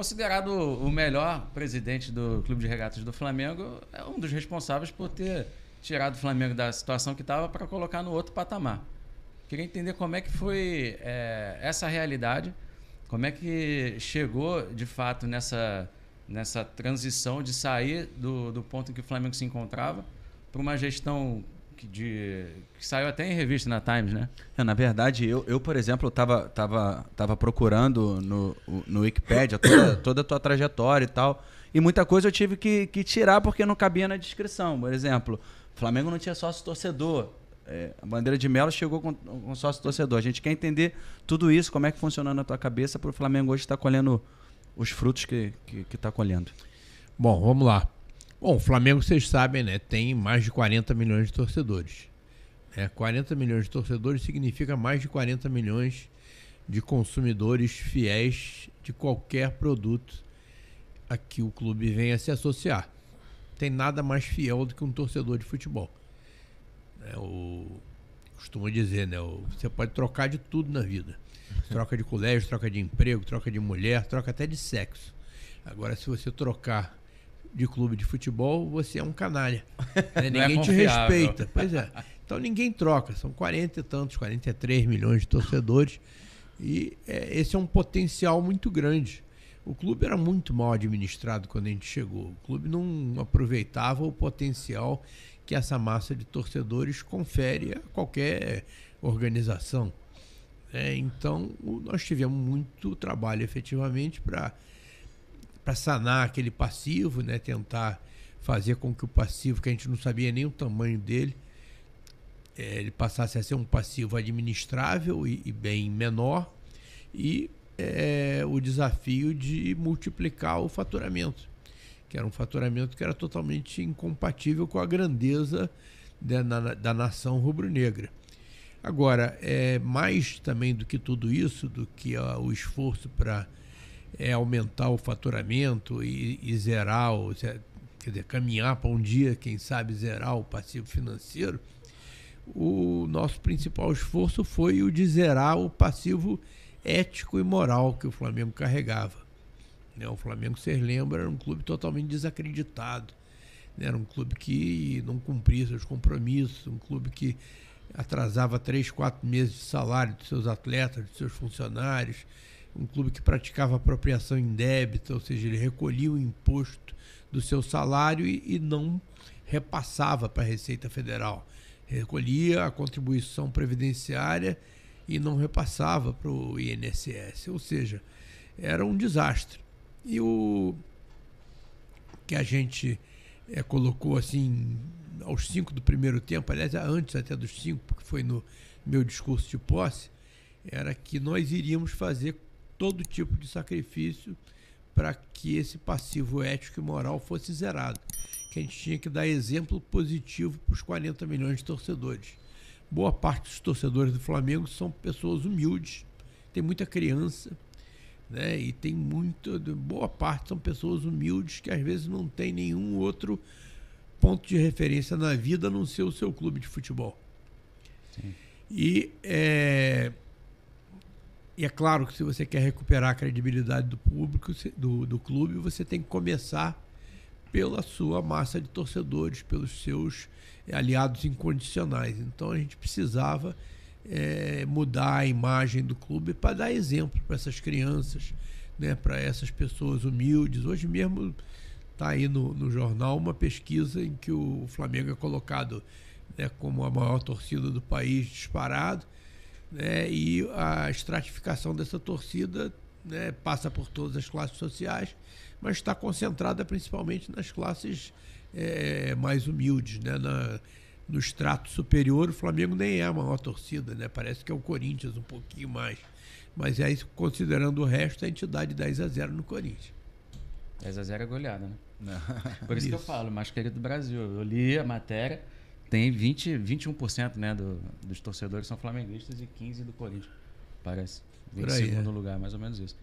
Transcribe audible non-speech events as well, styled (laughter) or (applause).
considerado o melhor presidente do Clube de Regatas do Flamengo, é um dos responsáveis por ter tirado o Flamengo da situação que estava para colocar no outro patamar. Queria entender como é que foi é, essa realidade, como é que chegou de fato nessa, nessa transição de sair do, do ponto em que o Flamengo se encontrava para uma gestão de, que saiu até em revista na Times, né? É, na verdade, eu, eu por exemplo, estava tava, tava procurando no, no Wikipedia toda, toda a tua trajetória e tal. E muita coisa eu tive que, que tirar porque não cabia na descrição. Por exemplo, Flamengo não tinha sócio torcedor. É, a bandeira de Melo chegou com, com sócio torcedor. A gente quer entender tudo isso, como é que funciona na tua cabeça para o Flamengo hoje estar tá colhendo os frutos que está que, que tá colhendo. Bom, vamos lá. Bom, o Flamengo, vocês sabem, né, tem mais de 40 milhões de torcedores. Né? 40 milhões de torcedores significa mais de 40 milhões de consumidores fiéis de qualquer produto a que o clube venha se associar. Tem nada mais fiel do que um torcedor de futebol. É, o, costumo dizer, né? O, você pode trocar de tudo na vida. Troca de colégio, troca de emprego, troca de mulher, troca até de sexo. Agora, se você trocar de clube de futebol, você é um canalha. (laughs) Né? É ninguém é te respeita. Pois é. Então ninguém troca. São 40 e tantos, 43 milhões de torcedores. E é, esse é um potencial muito grande. O clube era muito mal administrado quando a gente chegou. O clube não aproveitava o potencial que essa massa de torcedores confere a qualquer organização. É, então, nós tivemos muito trabalho efetivamente para para sanar aquele passivo, né? tentar fazer com que o passivo, que a gente não sabia nem o tamanho dele, é, ele passasse a ser um passivo administrável e, e bem menor, e é, o desafio de multiplicar o faturamento, que era um faturamento que era totalmente incompatível com a grandeza da, né, na, da nação rubro-negra. Agora, é mais também do que tudo isso, do que ó, o esforço para é aumentar o faturamento e, e zerar, quer dizer, caminhar para um dia, quem sabe, zerar o passivo financeiro, o nosso principal esforço foi o de zerar o passivo ético e moral que o Flamengo carregava. Né? O Flamengo, vocês lembram, era um clube totalmente desacreditado. Né? Era um clube que não cumpria seus compromissos, um clube que atrasava três, quatro meses de salário dos seus atletas, dos seus funcionários, um clube que praticava apropriação indébita, ou seja, ele recolhia o imposto do seu salário e, e não repassava para a Receita Federal. Recolhia a contribuição previdenciária e não repassava para o INSS. Ou seja, era um desastre. E o que a gente é, colocou assim aos cinco do primeiro tempo, aliás, antes até dos cinco, porque foi no meu discurso de posse, era que nós iríamos fazer todo tipo de sacrifício para que esse passivo ético e moral fosse zerado. Que a gente tinha que dar exemplo positivo para os 40 milhões de torcedores. Boa parte dos torcedores do Flamengo são pessoas humildes, tem muita criança, né? E tem muita. Boa parte são pessoas humildes que às vezes não tem nenhum outro ponto de referência na vida a não ser o seu clube de futebol. Sim. E é, e é claro que se você quer recuperar a credibilidade do público, do, do clube, você tem que começar pela sua massa de torcedores, pelos seus eh, aliados incondicionais. Então a gente precisava é, mudar a imagem do clube para dar exemplo para essas crianças, né, para essas pessoas humildes. Hoje mesmo está aí no, no, jornal uma pesquisa em que o Flamengo é colocado né, como a maior torcida do país, disparado né, e a estratificação dessa torcida né, passa por todas as classes sociais, mas está concentrada principalmente nas classes é, mais humildes, né, na, no extrato superior. O Flamengo nem é a maior torcida, né, parece que é o Corinthians um pouquinho mais, mas aí é considerando o resto, a entidade 10 a 0 no Corinthians. 10 a 0 é goleada, né? Por isso, isso, que eu falo, mais querido do Brasil. Eu li a matéria tem 20, 21% né, do, dos torcedores são flamenguistas e 15% do Corinthians. Parece. Vem em segundo é. lugar, mais ou menos isso.